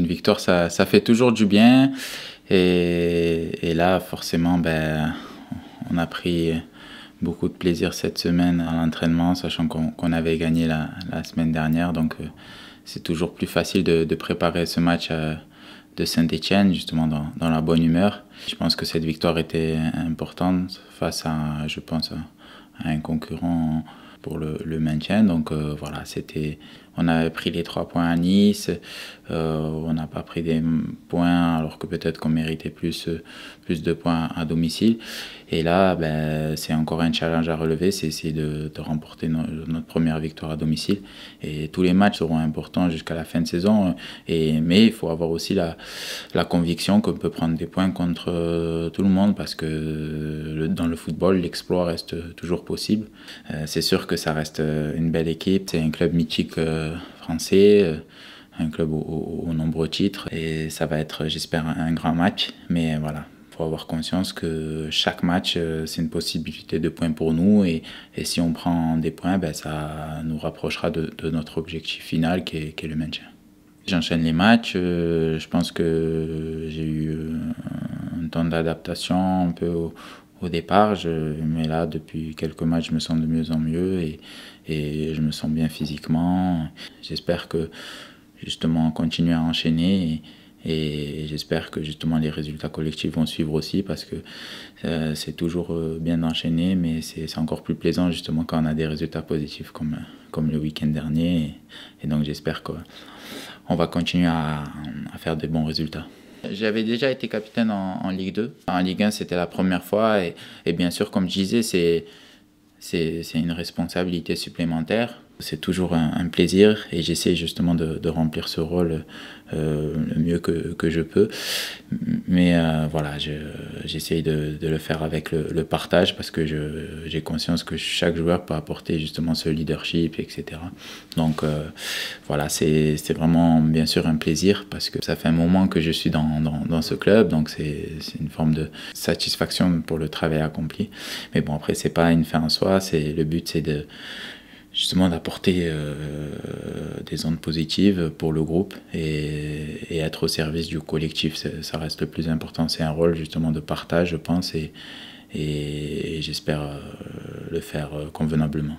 une victoire, ça, fait toujours du bien. Et, là, forcément, ben, on a pris beaucoup de plaisir cette semaine à l'entraînement, sachant qu'on avait gagné la, semaine dernière. Donc, euh, c'est toujours plus facile de, préparer ce match euh, de Saint-Etienne, justement, dans, la bonne humeur. Je pense que cette victoire était importante face à, je pense, à, un concurrent pour le, le maintien. Donc euh, voilà, c'était, on avait pris les trois points à Nice, euh, on n'a pas pris des points alors que peut-être qu'on méritait plus, euh, plus de points à domicile. Et là, ben, c'est encore un challenge à relever, c'est essayer de, remporter notre première victoire à domicile. Et tous les matchs seront importants jusqu'à la fin de saison. Et, mais il faut avoir aussi la, la conviction qu'on peut prendre des points contre tout le monde parce que dans le football, l'exploit reste toujours possible. c'est sûr que ça reste euh, une belle équipe. C'est un club mythique euh, français, euh, un club aux, nombreux titres. Et ça va être, j'espère, un grand match. Mais voilà, faut avoir conscience que chaque match, c'est une possibilité de points pour nous. Et, et si on prend des points, ben, ça nous rapprochera de, notre objectif final qui est, qui est le maintien. J'enchaîne les matchs. Je pense que j'ai eu un temps d'adaptation un peu au, au départ, je, mais là, depuis quelques matchs, je me sens de mieux en mieux et, et je me sens bien physiquement. J'espère que justement continuer à enchaîner et, j'espère que justement les résultats collectifs vont suivre aussi parce que euh, c'est toujours euh, bien d'enchaîner, mais c'est encore plus plaisant justement quand on a des résultats positifs comme, comme le week-end dernier. Et, donc j'espère qu'on va continuer à, faire des bons résultats. J'avais déjà été capitaine en, Ligue 2. En Ligue 1, c'était la première fois. Et, bien sûr, comme je disais, c'est, c'est, une responsabilité supplémentaire. C'est toujours un, plaisir et j'essaie justement de, remplir ce rôle euh, le mieux que, que je peux. Mais euh, voilà, je, j'essaye de, de, le faire avec le, partage parce que j'ai conscience que chaque joueur peut apporter justement ce leadership, etc. Donc euh, voilà, c'est vraiment bien sûr un plaisir parce que ça fait un moment que je suis dans, dans, ce club, donc c'est une forme de satisfaction pour le travail accompli. Mais bon, après, c'est pas une fin en soi, le but c'est de justement d'apporter euh, des ondes positives pour le groupe et être au service du collectif, ça reste le plus important. C'est un rôle justement de partage, je pense, et, et j'espère euh, le faire euh, convenablement.